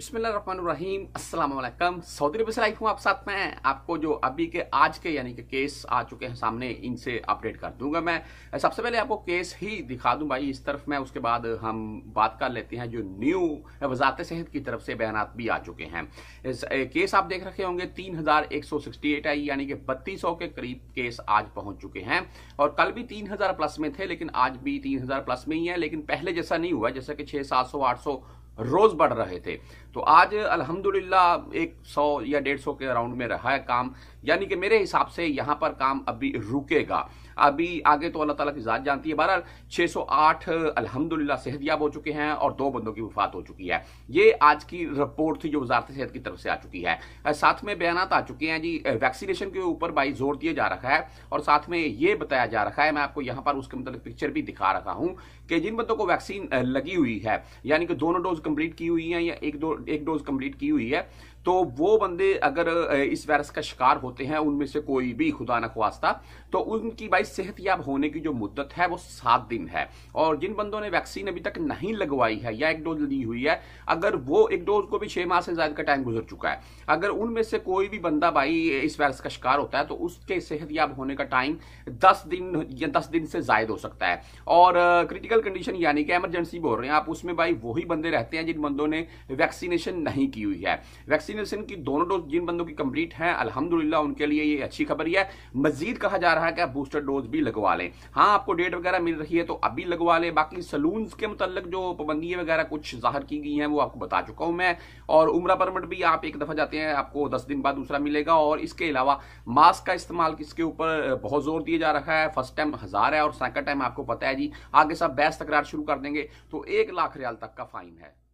बिस्मिल्लाम अस्सलाम सऊदी अरब से लाइफ हूँ आप साथ में आपको जो अभी के आज के यानी कि केस आ चुके हैं सामने इनसे अपडेट कर दूंगा मैं सबसे पहले आपको केस ही दिखा दूं भाई इस तरफ मैं उसके बाद हम बात कर लेते हैं जो न्यू वजारत सेहत की तरफ से बयान भी आ चुके हैं केस आप देख रखे होंगे तीन हजार एक सौ सिक्सटी एट आई यानी कि बत्तीस सौ के करीब केस आज पहुंच चुके हैं और कल भी तीन हजार प्लस में थे लेकिन आज भी तीन हजार प्लस में ही है लेकिन पहले जैसा नहीं हुआ जैसा कि छः सात सौ आठ सौ रोज बढ़ रहे थे तो आज अल्हम्दुलिल्लाह एक सौ या डेढ़ सौ के अराउंड में रहा है काम यानी कि मेरे हिसाब से यहाँ पर काम अभी रुकेगा अभी आगे तो अल्लाह ताला की जात जानती है बहरहाल 608 अल्हम्दुलिल्लाह सेहतियाब हो चुके हैं और दो बंदों की वफात हो चुकी है ये आज की रिपोर्ट थी जो वजारत सेहत की तरफ से आ चुकी है साथ में बयान आ चुके हैं जी वैक्सीनेशन के ऊपर भाई जोर दिया जा रखा है और साथ में ये बताया जा रखा है मैं आपको यहाँ पर उसके मतलब पिक्चर भी दिखा रहा हूँ कि जिन बंदों को वैक्सीन लगी हुई है यानी कि दोनों डोज कंप्लीट की हुई है या एक दो एक डोज कंप्लीट की हुई है तो वो बंदे अगर इस वायरस का शिकार होते हैं उनमें से कोई भी खुदा नखवास्ता तो उनकी भाई सेहतयाब होने की जो मुद्दत है वो सात दिन है और जिन बंदों ने वैक्सीन अभी तक नहीं लगवाई है या एक डोज ली हुई है अगर वो एक डोज को भी छः माह से ज्यादा का टाइम गुजर चुका है अगर उनमें से कोई भी बंदा भाई इस वायरस का शिकार होता है तो उसके सेहतयाब होने का टाइम दस दिन या दस दिन से जायद हो सकता है और क्रिटिकल कंडीशन यानी कि एमरजेंसी बोल रहे हैं आप उसमें भाई वही बंदे रहते हैं जिन बंदों ने वैक्सीनेशन नहीं की हुई है वैक्सीनेशन की दोनों डोज जिन बंदों की कंप्लीट है अलहमदुल्ला उनके लिए ये अच्छी खबर है मजीद कहा जा रहा है कि आप बूस्टर डोज भी लगवा लें हाँ आपको डेट वगैरह मिल रही है तो अभी लगवा लें बाकी सलून के मुतल जो पाबंदियाँ वगैरह कुछ जाहिर की गई हैं वो आपको बता चुका हूं मैं और उम्र परमिट भी आप एक दफ़ा जाते हैं आपको दस दिन बाद दूसरा मिलेगा और इसके अलावा मास्क का इस्तेमाल किसके ऊपर बहुत जोर दिया जा रहा है फर्स्ट टाइम हज़ार है और सेकंड टाइम आपको पता है जी आगे सब बहस तकरार शुरू कर देंगे तो एक लाख रियाल तक का फाइन है